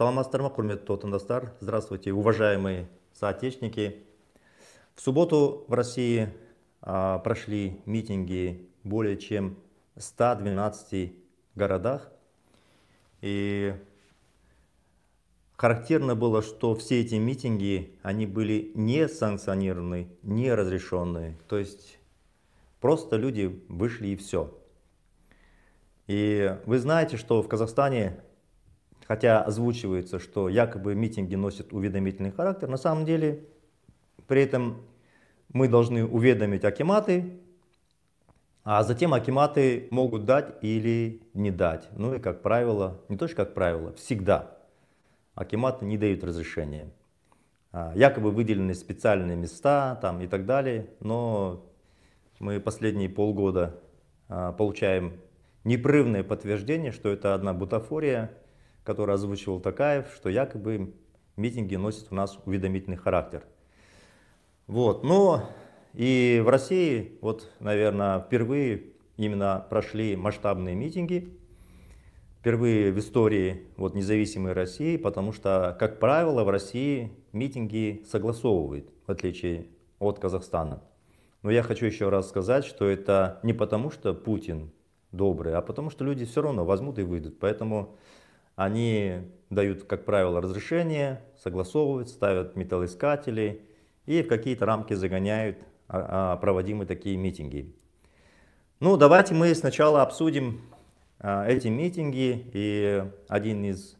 Саламатсыздар ма, құрметті отандастар? Здравствуйте, уважаемые соотечественники. В субботу в России а, прошли митинги более чем 112 городах. И характерно было, что все эти митинги, они были не санкционированы, не разрешенные. То есть просто люди вышли и все. И вы знаете, что в Казахстане хотя озвучивается, что якобы митинги носят уведомительный характер, на самом деле при этом мы должны уведомить акиматы, а затем акиматы могут дать или не дать. Ну и как правило, не то что как правило, всегда акиматы не дают разрешения. А, якобы выделены специальные места там и так далее, но мы последние полгода а, получаем непрерывное подтверждение, что это одна бутафория – который озвучивал Такаев, что якобы митинги носят у нас уведомительный характер. Вот, но и в России, вот, наверное, впервые именно прошли масштабные митинги, впервые в истории вот, независимой России, потому что, как правило, в России митинги согласовывают, в отличие от Казахстана. Но я хочу еще раз сказать, что это не потому, что Путин добрый, а потому что люди все равно возьмут и выйдут. Поэтому они дают, как правило, разрешение, согласовывают, ставят металлоискатели и в какие-то рамки загоняют а, а, проводимые такие митинги. Ну, давайте мы сначала обсудим а, эти митинги. И один из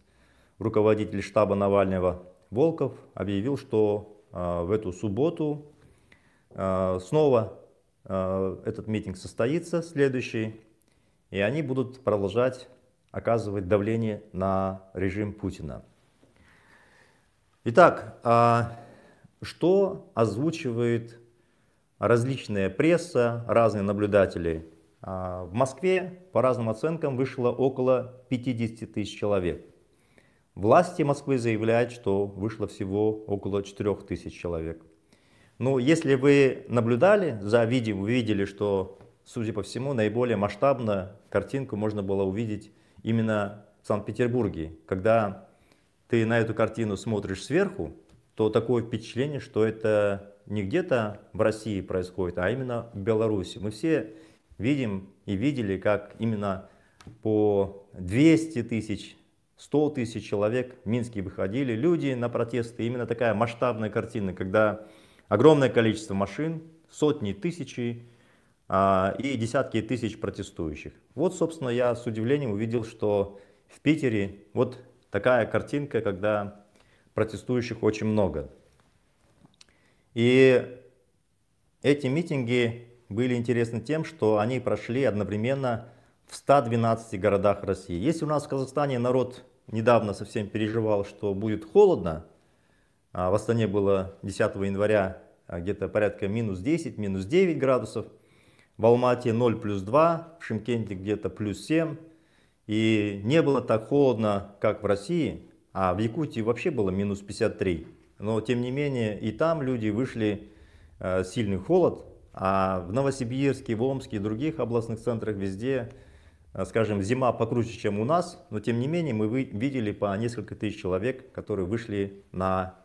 руководителей штаба Навального Волков объявил, что в эту субботу снова этот митинг состоится, следующий, и они будут продолжать оказывать давление на режим Путина. Итак, а, что озвучивает различная пресса, разные наблюдатели? А, в Москве, по разным оценкам, вышло около 50 тысяч человек. Власти Москвы заявляют, что вышло всего около 4 тысяч человек. Ну, если вы наблюдали за видео, увидели, что, судя по всему, наиболее масштабно картинку можно было увидеть именно в Санкт-Петербурге. Когда ты на эту картину смотришь сверху, то такое впечатление, что это не где-то в России происходит, а именно в Беларуси. Мы все видим и видели, как именно по 200 тысяч, 100 тысяч человек в Минске выходили люди на протесты. Именно такая масштабная картина, когда огромное количество машин, сотни, тысячи а, и десятки тысяч протестующих. Вот, собственно, я с удивлением увидел, что в Питере вот такая картинка, когда протестующих очень много. И эти митинги были интересны тем, что они прошли одновременно в 112 городах России. Если у нас в Казахстане народ недавно совсем переживал, что будет холодно, а, в Астане было 10 января а, где-то порядка минус 10, минус 9 градусов – в Алмате 0 плюс 2, в Шимкенте где-то плюс 7. И не было так холодно, как в России, а в Якутии вообще было минус 53. Но тем не менее и там люди вышли э, сильный холод, а в Новосибирске, в Омске и других областных центрах везде, э, скажем, зима покруче, чем у нас, но тем не менее мы вы, видели по несколько тысяч человек, которые вышли на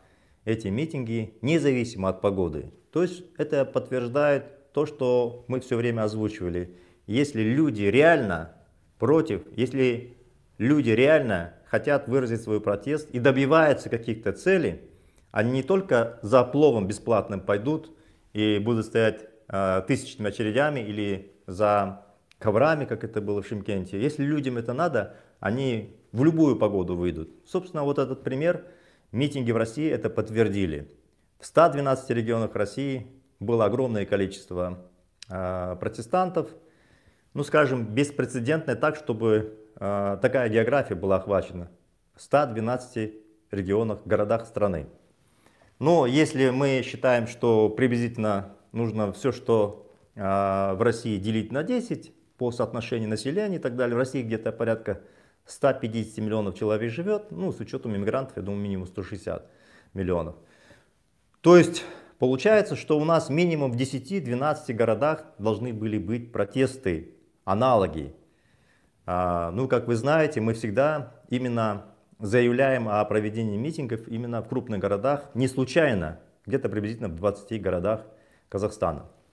эти митинги, независимо от погоды. То есть это подтверждает то, что мы все время озвучивали. Если люди реально против, если люди реально хотят выразить свой протест и добиваются каких-то целей, они не только за пловом бесплатным пойдут и будут стоять э, тысячными очередями или за коврами, как это было в Шимкенте. Если людям это надо, они в любую погоду выйдут. Собственно, вот этот пример, митинги в России это подтвердили. В 112 регионах России было огромное количество э, протестантов, ну скажем, беспрецедентное так, чтобы э, такая география была охвачена в 112 регионах, городах страны. Но если мы считаем, что приблизительно нужно все, что э, в России делить на 10 по соотношению населения и так далее, в России где-то порядка 150 миллионов человек живет, ну, с учетом иммигрантов, я думаю, минимум 160 миллионов. То есть Получается, что у нас минимум в 10-12 городах должны были быть протесты, аналоги. А, ну, как вы знаете, мы всегда именно заявляем о проведении митингов именно в крупных городах, не случайно, где-то приблизительно в 20 городах Казахстана.